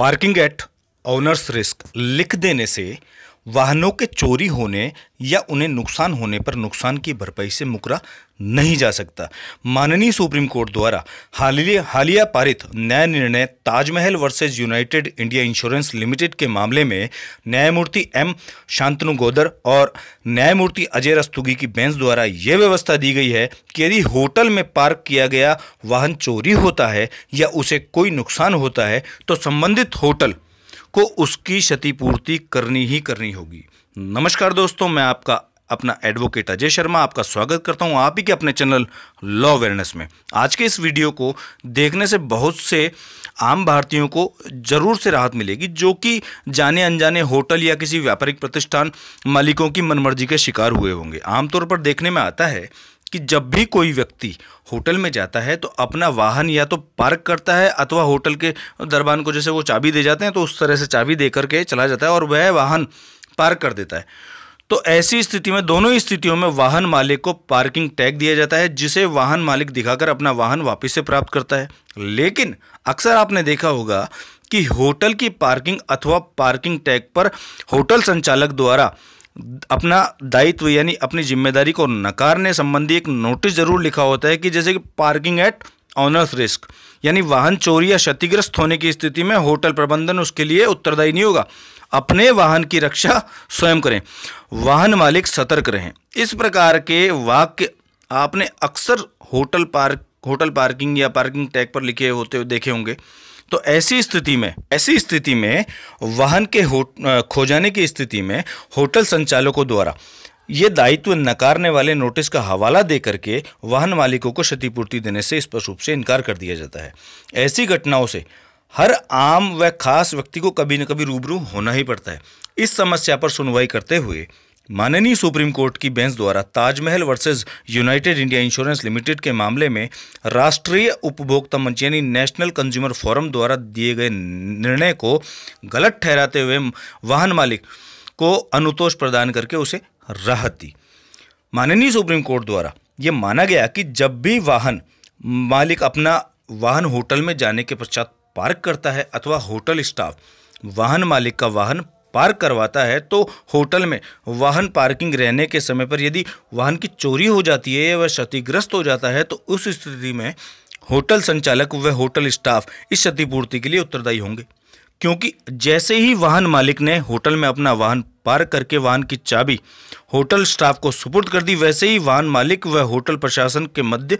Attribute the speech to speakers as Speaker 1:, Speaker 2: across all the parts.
Speaker 1: parking eight owners risk लिख देने से वाहनों के चोरी होने या उन्हें नुकसान होने पर नुकसान की भरपाई से मुकरा नहीं जा सकता माननीय सुप्रीम कोर्ट द्वारा हालिया हालिया पारित न्याय निर्णय Taj Mahal versus United India Insurance Limited के मामले में न्यायमूर्ति एम शांतनु गोदर और न्यायमूर्ति अजय रस्तुगी की बेंच द्वारा यह व्यवस्था दी गई है कि यदि होटल में पार्क किया गया वाहन चोरी होता है या उसे कोई नुकसान होता है तो संबंधित होटल को उसकी क्षतिपूर्ति करनी ही करनी होगी नमस्कार दोस्तों मैं आपका अपना एडवोकेट अजय शर्मा आपका स्वागत करता हूं आप ही के अपने चैनल लॉ अवेयरनेस में आज के इस वीडियो को देखने से बहुत से आम भारतीयों को जरूर से राहत मिलेगी जो कि जाने अनजाने होटल या किसी व्यापारिक प्रतिष्ठान मालिकों की मनमर्जी के शिकार हुए होंगे आमतौर पर देखने में आता है कि जब भी कोई व्यक्ति होटल में जाता है तो अपना वाहन या तो पार्क करता है अथवा होटल के दरबान को जैसे वो चाबी दे जाते हैं तो उस तरह से चाबी दे करके चला जाता है और वह वाहन पार्क कर देता है तो ऐसी स्थिति में दोनों ही स्थितियों में वाहन मालिक को पार्किंग टैग दिया जाता है जिसे वाहन मालिक दिखाकर अपना वाहन वापस से प्राप्त करता है लेकिन अक्सर आपने देखा होगा कि होटल की पार्किंग अथवा पार्किंग टैग पर होटल संचालक द्वारा अपना दायित्व यानी अपनी जिम्मेदारी को नकारने संबंधी एक नोटिस जरूर लिखा होता है कि जैसे कि पार्किंग एट ऑनर्स रिस्क यानी वाहन चोरी या क्षतिग्रस्त होने की स्थिति में होटल प्रबंधन उसके लिए उत्तरदायी नहीं होगा अपने वाहन की रक्षा स्वयं करें वाहन मालिक सतर्क रहें इस प्रकार के वाक्य आपने अक्सर होटल पार्क होटल पार्किंग या पार्किंग टैग पर लिखे होते हुए देखे होंगे तो ऐसी स्थिति में ऐसी स्थिति में वाहन के खो जाने की स्थिति में होटल संचालकों द्वारा ये दायित्व नकारने वाले नोटिस का हवाला दे करके वाहन मालिकों को क्षतिपूर्ति देने से स्पष्ट रूप से इनकार कर दिया जाता है ऐसी घटनाओं से हर आम व खास व्यक्ति को कभी न कभी रूबरू होना ही पड़ता है इस समस्या पर सुनवाई करते हुए माननीय सुप्रीम कोर्ट की बेंच द्वारा Taj Mahal versus United India Insurance Limited के मामले में राष्ट्रीय उपभोक्ता मंच यानी नेशनल कंज्यूमर फोरम द्वारा दिए गए निर्णय को गलत ठहराते हुए वाहन मालिक को अनुतोष प्रदान करके उसे राहत दी माननीय सुप्रीम कोर्ट द्वारा ये माना गया कि जब भी वाहन मालिक अपना वाहन होटल में जाने के पश्चात पार्क करता है अथवा होटल स्टाफ वाहन मालिक का वाहन पार्क करवाता है तो होटल में वाहन पार्किंग रहने के समय पर यदि वाहन की चोरी हो जाती है या वह क्षतिग्रस्त हो जाता है तो उस स्थिति में होटल संचालक व होटल स्टाफ इस क्षतिपूर्ति के लिए उत्तरदायी होंगे क्योंकि जैसे ही वाहन मालिक ने होटल में अपना वाहन पार्क करके वाहन की चाबी होटल स्टाफ को सुपुर्द कर दी वैसे ही वाहन मालिक व होटल प्रशासन के मध्य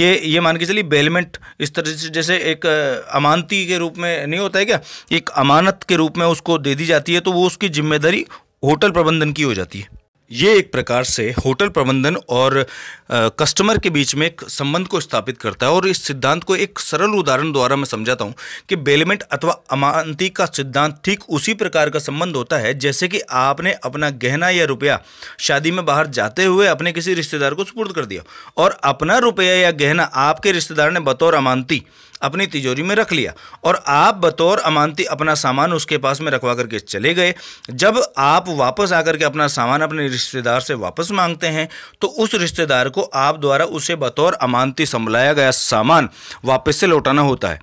Speaker 1: ये ये मान के चलिए बेलमेंट इस तरह से जैसे एक अमानती के रूप में नहीं होता है क्या एक अमानत के रूप में उसको दे दी जाती है तो वो उसकी जिम्मेदारी होटल प्रबंधन की हो जाती है ये एक प्रकार से होटल प्रबंधन और आ, कस्टमर के बीच में एक संबंध को स्थापित करता है और इस सिद्धांत को एक सरल उदाहरण द्वारा मैं समझाता हूँ कि बेलमेंट अथवा अमानती का सिद्धांत ठीक उसी प्रकार का संबंध होता है जैसे कि आपने अपना गहना या रुपया शादी में बाहर जाते हुए अपने किसी रिश्तेदार को सुपुर्द कर दिया और अपना रुपया या गहना आपके रिश्तेदार ने बतौर अमानती अपनी तिजोरी में रख लिया और आप बतौर अमानती अपना सामान उसके पास में रखवा करके चले गए जब आप वापस आकर के अपना सामान अपने रिश्तेदार से वापस मांगते हैं तो उस रिश्तेदार को आप द्वारा उसे बतौर अमानती संभलाया गया सामान वापस से लौटाना होता है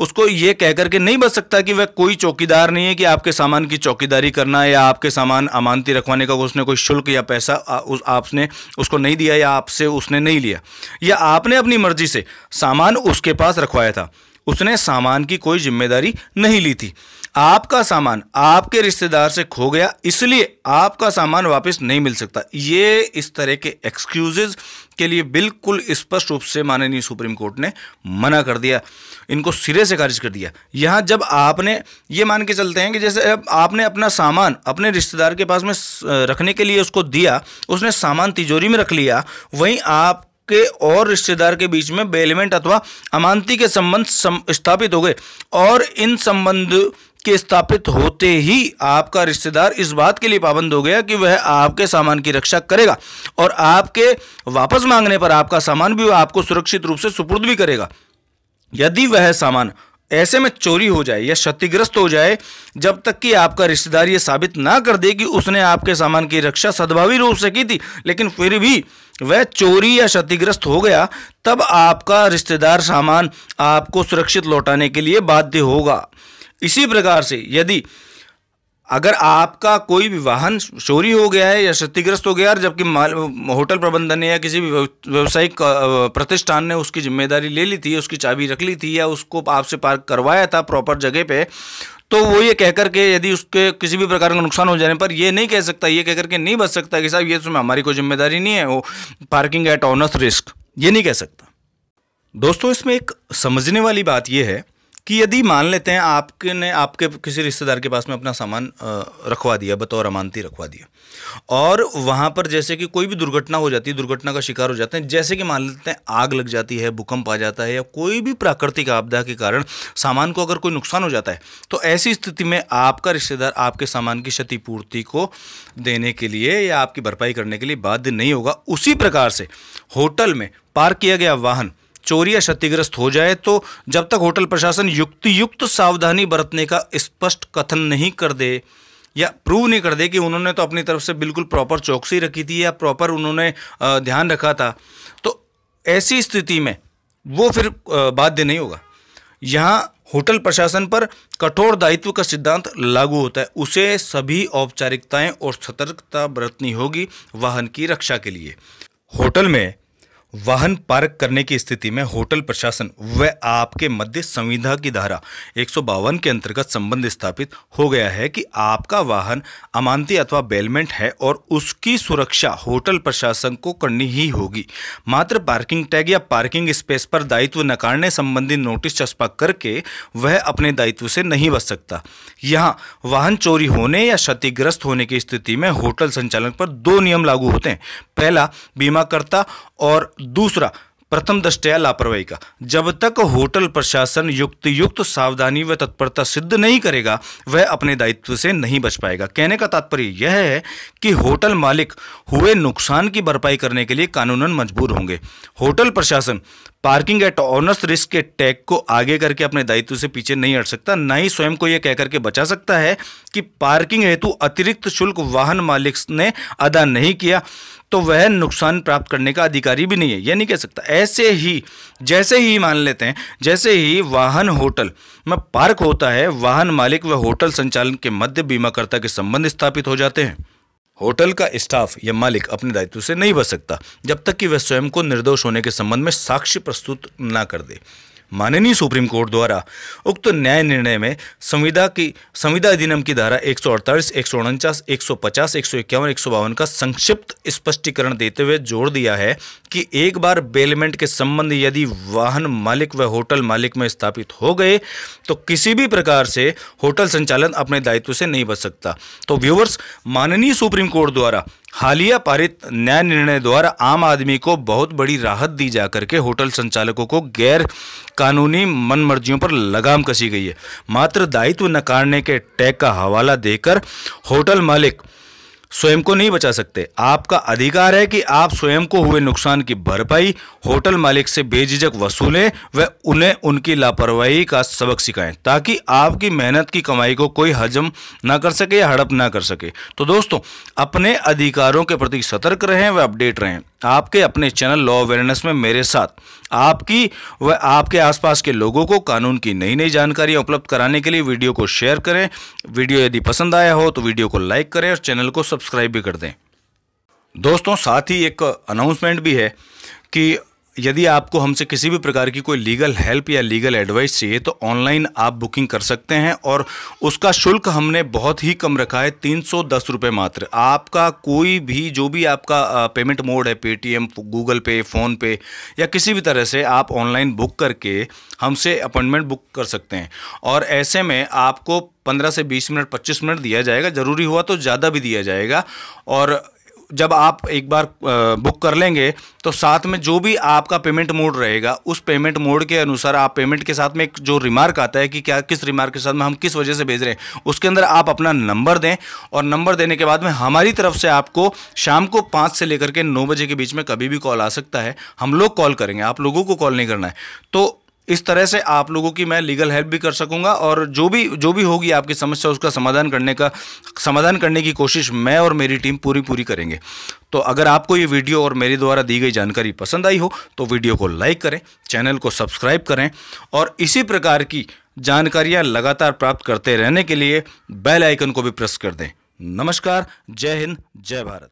Speaker 1: उसको ये कह करके नहीं बच सकता कि वह कोई चौकीदार नहीं है कि आपके सामान की चौकीदारी करना या आपके सामान अमानती रखवाने का उसने कोई शुल्क या पैसा उस आपने उसको नहीं दिया या आपसे उसने नहीं लिया या आपने अपनी मर्जी से सामान उसके पास रखवाया था उसने सामान की कोई जिम्मेदारी नहीं ली थी आपका सामान आपके रिश्तेदार से खो गया इसलिए आपका सामान वापस नहीं मिल सकता ये इस तरह के एक्सक्यूजेज के लिए बिल्कुल स्पष्ट रूप से माननीय सुप्रीम कोर्ट ने मना कर दिया इनको सिरे से खारिज कर दिया यहाँ जब आपने ये मान के चलते हैं कि जैसे आपने अपना सामान अपने रिश्तेदार के पास में रखने के लिए उसको दिया उसने सामान तिजोरी में रख लिया वहीं आप के और रिश्तेदार के बीच में बेलमेंट अथवा अमानती के संबंध सम स्थापित हो गए और इन संबंध के स्थापित होते ही आपका रिश्तेदार इस बात के लिए पाबंद हो गया कि वह आपके सामान की रक्षा करेगा और आपके वापस मांगने पर आपका सामान भी आपको सुरक्षित रूप से सुपुर्द भी करेगा यदि वह सामान ऐसे में चोरी हो जाए या क्षतिग्रस्त हो जाए जब तक कि आपका रिश्तेदार ये साबित ना कर दे कि उसने आपके सामान की रक्षा सद्भावी रूप से की थी लेकिन फिर भी वह चोरी या क्षतिग्रस्त हो गया तब आपका रिश्तेदार सामान आपको सुरक्षित लौटाने के लिए बाध्य होगा इसी प्रकार से यदि अगर आपका कोई भी वाहन चोरी हो गया है या क्षतिग्रस्त हो गया है जबकि होटल प्रबंधन ने या किसी भी व्यावसायिक प्रतिष्ठान ने उसकी जिम्मेदारी ले ली थी उसकी चाबी रख ली थी या उसको आपसे पार्क करवाया था प्रॉपर जगह पे तो वो ये कहकर के यदि उसके किसी भी प्रकार का नुकसान हो जाने पर ये नहीं कह सकता ये कहकर के नहीं बच सकता कि साहब ये उसमें तो हमारी कोई जिम्मेदारी नहीं है वो पार्किंग एट ऑनर्स रिस्क ये नहीं कह सकता दोस्तों इसमें एक समझने वाली बात यह है कि यदि मान लेते हैं आपके ने आपके किसी रिश्तेदार के पास में अपना सामान रखवा दिया बतौर अमानती रखवा दिया और वहाँ पर जैसे कि कोई भी दुर्घटना हो जाती है दुर्घटना का शिकार हो जाते हैं जैसे कि मान लेते हैं आग लग जाती है भूकंप आ जाता है या कोई भी प्राकृतिक आपदा के कारण सामान को अगर कोई नुकसान हो जाता है तो ऐसी स्थिति में आपका रिश्तेदार आपके सामान की क्षतिपूर्ति को देने के लिए या आपकी भरपाई करने के लिए बाध्य नहीं होगा उसी प्रकार से होटल में पार्क किया गया वाहन चोरी या क्षतिग्रस्त हो जाए तो जब तक होटल प्रशासन युक्ति युक्त सावधानी बरतने का स्पष्ट कथन नहीं कर दे या प्रूव नहीं कर दे कि उन्होंने तो अपनी तरफ से बिल्कुल प्रॉपर चौकसी रखी थी या प्रॉपर उन्होंने ध्यान रखा था तो ऐसी स्थिति में वो फिर बाध्य नहीं होगा यहाँ होटल प्रशासन पर कठोर दायित्व का सिद्धांत लागू होता है उसे सभी औपचारिकताएं और सतर्कता बरतनी होगी वाहन की रक्षा के लिए होटल में वाहन पार्क करने की स्थिति में होटल प्रशासन व आपके मध्य संविधा की धारा एक के अंतर्गत संबंध स्थापित हो गया है कि आपका वाहन अमानती अथवा बेलमेंट है और उसकी सुरक्षा होटल प्रशासन को करनी ही होगी मात्र पार्किंग टैग या पार्किंग स्पेस पर दायित्व नकारने संबंधी नोटिस चस्पा करके वह अपने दायित्व से नहीं बच सकता यहाँ वाहन चोरी होने या क्षतिग्रस्त होने की स्थिति में होटल संचालन पर दो नियम लागू होते हैं पहला बीमाकर्ता और दूसरा प्रथम दृष्टया लापरवाही का जब तक होटल प्रशासन युक्त युक्त सावधानी व तत्परता सिद्ध नहीं करेगा वह अपने दायित्व से नहीं बच पाएगा कहने का तात्पर्य यह है कि होटल मालिक हुए नुकसान की भरपाई करने के लिए कानूनन मजबूर होंगे होटल प्रशासन पार्किंग एट ऑनर्स रिस्क के टैग को आगे करके अपने दायित्व से पीछे नहीं हट सकता न ही स्वयं को यह कहकर के बचा सकता है कि पार्किंग हेतु अतिरिक्त शुल्क वाहन मालिक ने अदा नहीं किया तो वह नुकसान प्राप्त करने का अधिकारी भी नहीं है यह नहीं कह सकता ऐसे ही जैसे ही मान लेते हैं जैसे ही वाहन होटल में पार्क होता है वाहन मालिक व होटल संचालन के मध्य बीमाकर्ता के संबंध स्थापित हो जाते हैं होटल का स्टाफ या मालिक अपने दायित्व से नहीं बच सकता जब तक कि वह स्वयं को निर्दोष होने के संबंध में साक्ष्य प्रस्तुत ना कर दे माननीय सुप्रीम कोर्ट द्वारा उक्त न्याय निर्णय में संविधा की संविधा अधिनियम की धारा एक सौ अड़तालीस एक सौ उनचास एक सौ पचास एक सौ इक्यावन एक सौ बावन का संक्षिप्त स्पष्टीकरण देते हुए जोर दिया है कि एक बार बेलमेंट के संबंध यदि वाहन मालिक व होटल मालिक में स्थापित हो गए तो किसी भी प्रकार से होटल संचालन अपने दायित्व से नहीं बच सकता तो व्यूवर्स माननीय सुप्रीम कोर्ट द्वारा हालिया पारित न्याय निर्णय द्वारा आम आदमी को बहुत बड़ी राहत दी जा करके होटल संचालकों को गैर कानूनी मनमर्जियों पर लगाम कसी गई है मात्र दायित्व नकारने के टैग का हवाला देकर होटल मालिक स्वयं को नहीं बचा सकते आपका अधिकार है कि आप स्वयं को हुए नुकसान की भरपाई होटल मालिक से बेझिझक वसूलें व उन्हें उनकी लापरवाही का सबक सिखाएं ताकि आपकी मेहनत की कमाई को कोई हजम ना कर सके या हड़प ना कर सके तो दोस्तों अपने अधिकारों के प्रति सतर्क रहें व अपडेट रहें आपके अपने चैनल लॉ अवेयरनेस में मेरे साथ आपकी व आपके आसपास के लोगों को कानून की नई नई जानकारियाँ उपलब्ध कराने के लिए वीडियो को शेयर करें वीडियो यदि पसंद आया हो तो वीडियो को लाइक करें और चैनल को सब्सक्राइब भी कर दें दोस्तों साथ ही एक अनाउंसमेंट भी है कि यदि आपको हमसे किसी भी प्रकार की कोई लीगल हेल्प या लीगल एडवाइस चाहिए तो ऑनलाइन आप बुकिंग कर सकते हैं और उसका शुल्क हमने बहुत ही कम रखा है तीन सौ दस रुपये मात्र आपका कोई भी जो भी आपका पेमेंट मोड है Paytm Google Pay PhonePe या किसी भी तरह से आप ऑनलाइन बुक करके हमसे अपॉइंटमेंट बुक कर सकते हैं और ऐसे में आपको पंद्रह से बीस मिनट पच्चीस मिनट दिया जाएगा ज़रूरी हुआ तो ज़्यादा भी दिया जाएगा और जब आप एक बार बुक कर लेंगे तो साथ में जो भी आपका पेमेंट मोड रहेगा उस पेमेंट मोड के अनुसार आप पेमेंट के साथ में एक जो रिमार्क आता है कि क्या किस रिमार्क के साथ में हम किस वजह से भेज रहे हैं उसके अंदर आप अपना नंबर दें और नंबर देने के बाद में हमारी तरफ से आपको शाम को पाँच से लेकर के नौ बजे के बीच में कभी भी कॉल आ सकता है हम लोग कॉल करेंगे आप लोगों को कॉल नहीं करना है तो इस तरह से आप लोगों की मैं लीगल हेल्प भी कर सकूंगा और जो भी जो भी होगी आपकी समस्या उसका समाधान करने का समाधान करने की कोशिश मैं और मेरी टीम पूरी पूरी करेंगे तो अगर आपको ये वीडियो और मेरे द्वारा दी गई जानकारी पसंद आई हो तो वीडियो को लाइक करें चैनल को सब्सक्राइब करें और इसी प्रकार की जानकारियाँ लगातार प्राप्त करते रहने के लिए बेल आइकन को भी प्रेस कर दें नमस्कार जय हिंद जय भारत